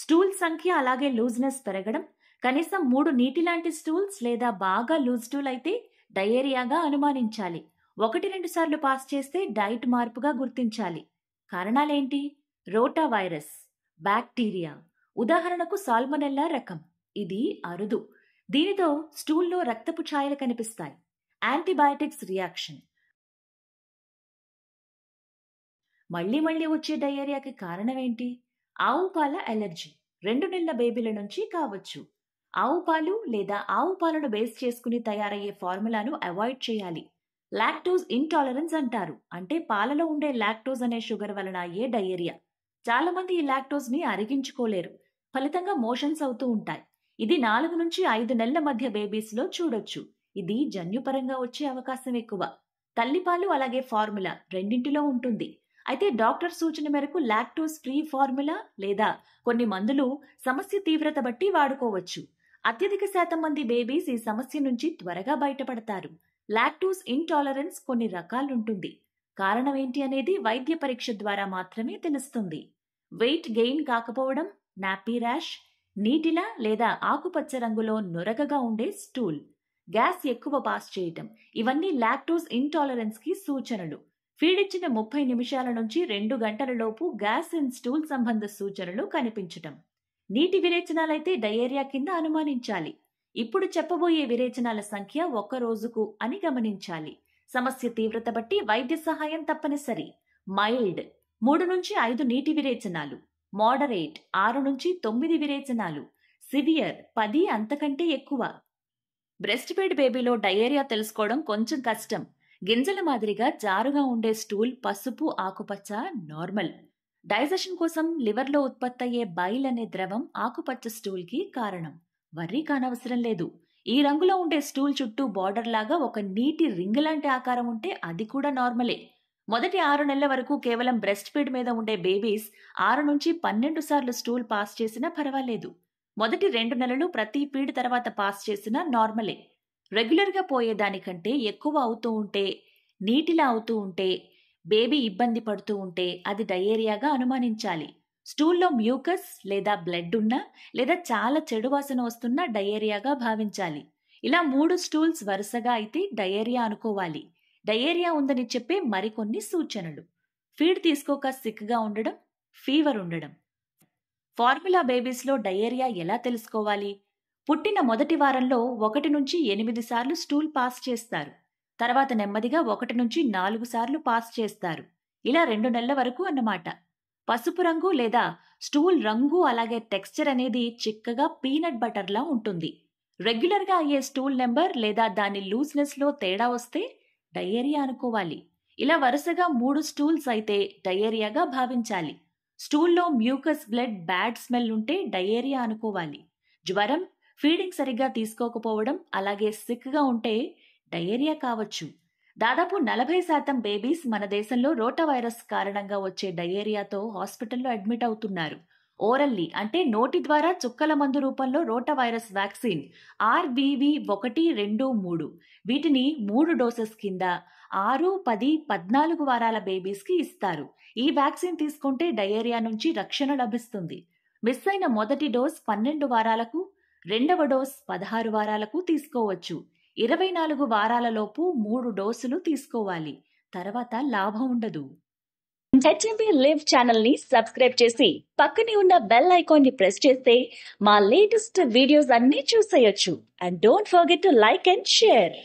stool సంఖ్య అలాగే looseness పెరగడం కనీసం మూడు నీటి లాంటి స్టూల్స్ లేదా బాగా లూజ్ స్టూల్ అయితే డయేరియాగా అనుమానించాలి ఒకటి రెండు సార్లు పాస్ చేస్తే డైట్ మార్పుగా గుర్తించాలి కారణాలేంటి రోటా వైరస్ బ్యాక్టీరియా ఉదాహరణకు సాల్మనెల్లా రకం ఇది అరుదు దీనితో స్టూల్లో రక్తపు ఛాయలు కనిపిస్తాయి యాంటీబయాటిక్స్ రియాక్షన్ మళ్ళీ మళ్ళీ వచ్చే డయేరియాకి కారణమేంటి ఆవు పాల అలెర్జీ రెండు నెలల బేబీల నుంచి కావచ్చు ఆవు పాలు లేదా ఆవు పాలను బేస్ చేసుకుని తయారయ్యే ఫార్ములాను అవాయిడ్ చేయాలి లాక్టోజ్ ఇంటాలరెన్స్ అంటారు అంటే పాలలో ఉండే లాక్టోజ్ అనే షుగర్ వలన అయ్యే డయేరియా చాలా మంది ఈ లాక్టోజ్ ని అరిగించుకోలేరు ఫలితంగా మోషన్స్ అవుతూ ఉంటాయి ఇది నాలుగు నుంచి ఐదు నెలల మధ్య బేబీస్ లో చూడొచ్చు ఇది జన్యుపరంగా వచ్చే అవకాశం ఎక్కువ తల్లిపాలు అలాగే ఫార్ములా రెండింటిలో ఉంటుంది అయితే డాక్టర్ సూచన మేరకు లాక్టోస్ ఫ్రీ ఫార్ములా లేదా కొన్ని మందులు సమస్య తీవ్రత బట్టి వాడుకోవచ్చు అత్యధిక శాతం మంది బేబీస్ ఈ సమస్య నుంచి త్వరగా బయటపడతారు లాక్టోస్ ఇంటాలరెన్స్ కొన్ని రకాలుంటుంది కారణం ఏంటి అనేది వైద్య పరీక్ష ద్వారా మాత్రమే తెలుస్తుంది వెయిట్ గెయిన్ కాకపోవడం నాపీ ర్యాష్ నీటిలా లేదా ఆకుపచ్చ రంగులో నొరగగా ఉండే స్టూల్ గ్యాస్ ఎక్కువ పాస్ చేయటం ఇవన్నీ లాక్టోస్ ఇంటాలరెన్స్కి సూచనలు ఫీడిచ్చిన ముప్పై నిమిషాల నుంచి రెండు గంటలలోపు గ్యాస్ అండ్ స్టూల్ సంబంధ సూచనలు కనిపించటం నీటి విరేచనాలైతే డయేరియా కింద అనుమానించాలి ఇప్పుడు చెప్పబోయే విరేచనాల సంఖ్య ఒక్క రోజుకు అని గమనించాలి సమస్య తీవ్రత బట్టి వైద్య సహాయం తప్పనిసరి మైల్డ్ మూడు నుంచి ఐదు నీటి విరేచనాలు మోడరేట్ ఆరు నుంచి తొమ్మిది విరేచనాలు సివియర్ పది అంతకంటే ఎక్కువ బ్రెస్ట్ ఫీడ్ బేబీలో డయేరియా తెలుసుకోవడం కొంచెం కష్టం గింజల మాదిరిగా జారుగా ఉండే స్టూల్ పసుపు ఆకుపచ్చ నార్మల్ డైజెషన్ కోసం లివర్లో ఉత్పత్తయ్యే బైల్ అనే ద్రవం ఆకుపచ్చ స్టూల్కి కారణం వర్రీ కానవసరం లేదు ఈ రంగులో ఉండే స్టూల్ చుట్టూ బార్డర్ లాగా ఒక నీటి రింగ్ లాంటి ఆకారం ఉంటే అది కూడా నార్మలే మొదటి ఆరు నెలల వరకు కేవలం బ్రెస్ట్ ఫీడ్ మీద ఉండే బేబీస్ ఆరు నుంచి పన్నెండు సార్లు స్టూల్ పాస్ చేసినా పర్వాలేదు మొదటి రెండు నెలలు ప్రతి ఫీడ్ తర్వాత పాస్ చేసినా నార్మలే రెగ్యులర్గా పోయేదానికంటే ఎక్కువ అవుతూ ఉంటే నీటిలా అవుతూ ఉంటే బేబీ ఇబ్బంది పడుతూ ఉంటే అది డయేరియాగా అనుమానించాలి స్టూల్లో మ్యూకస్ లేదా బ్లడ్ ఉన్నా లేదా చాలా చెడు వాసన వస్తున్నా డయేరియాగా భావించాలి ఇలా మూడు స్టూల్స్ వరుసగా అయితే డయేరియా అనుకోవాలి డయేరియా ఉందని చెప్పే మరికొన్ని సూచనలు ఫీడ్ తీసుకోక సిక్గా ఉండడం ఫీవర్ ఉండడం ఫార్ములా బేబీస్లో డయేరియా ఎలా తెలుసుకోవాలి పుట్టిన మొదటి వారంలో ఒకటి నుంచి ఎనిమిది సార్లు స్టూల్ పాస్ చేస్తారు తర్వాత నెమ్మదిగా ఒకటి నుంచి నాలుగు సార్లు పాస్ చేస్తారు ఇలా రెండు నెలల వరకు అన్నమాట పసుపు రంగు లేదా స్టూల్ రంగు అలాగే టెక్స్చర్ అనేది చిక్కగా పీనట్ బటర్లా ఉంటుంది రెగ్యులర్గా అయ్యే స్టూల్ నెంబర్ లేదా దాని లూజ్నెస్లో తేడా వస్తే డయేరియా అనుకోవాలి ఇలా వరుసగా మూడు స్టూల్స్ అయితే డయేరియాగా భావించాలి స్టూల్లో మ్యూకస్ బ్లడ్ బ్యాడ్ స్మెల్ ఉంటే డయేరియా అనుకోవాలి జ్వరం ఫీడింగ్ సరిగ్గా తీసుకోకపోవడం అలాగే సిక్గా ఉంటే డయేరియా కావచ్చు దాదాపు నలభై శాతం బేబీస్ మన దేశంలో రోటా వైరస్ కారణంగా వచ్చే డయేరియాతో హాస్పిటల్లో అడ్మిట్ అవుతున్నారు ఓరల్లీ అంటే నోటి ద్వారా చుక్కల మందు రూపంలో రోటా వైరస్ వ్యాక్సిన్ ఆర్బీవి ఒకటి రెండు మూడు వీటిని మూడు డోసెస్ కింద ఆరు పది పద్నాలుగు వారాల బేబీస్కి ఇస్తారు ఈ వ్యాక్సిన్ తీసుకుంటే డయేరియా నుంచి రక్షణ లభిస్తుంది మిస్ అయిన మొదటి డోస్ పన్నెండు వారాలకు రెండవ డోస్ పదహారు వారాలకు తీసుకోవచ్చు ఇరవై నాలుగు వారాలలోపు మూడు డోసులు తీసుకోవాలి తర్వాత లాభం ఉండదు హెచ్ఎంపీ లివ్ ఛానల్ ని సబ్స్క్రైబ్ చేసి పక్కనే ఉన్న బెల్ ఐకాన్ ని ప్రెస్ చేస్తే మా లేటెస్ట్ వీడియోస్ అన్ని చూసేయొచ్చు and don't forget to like and share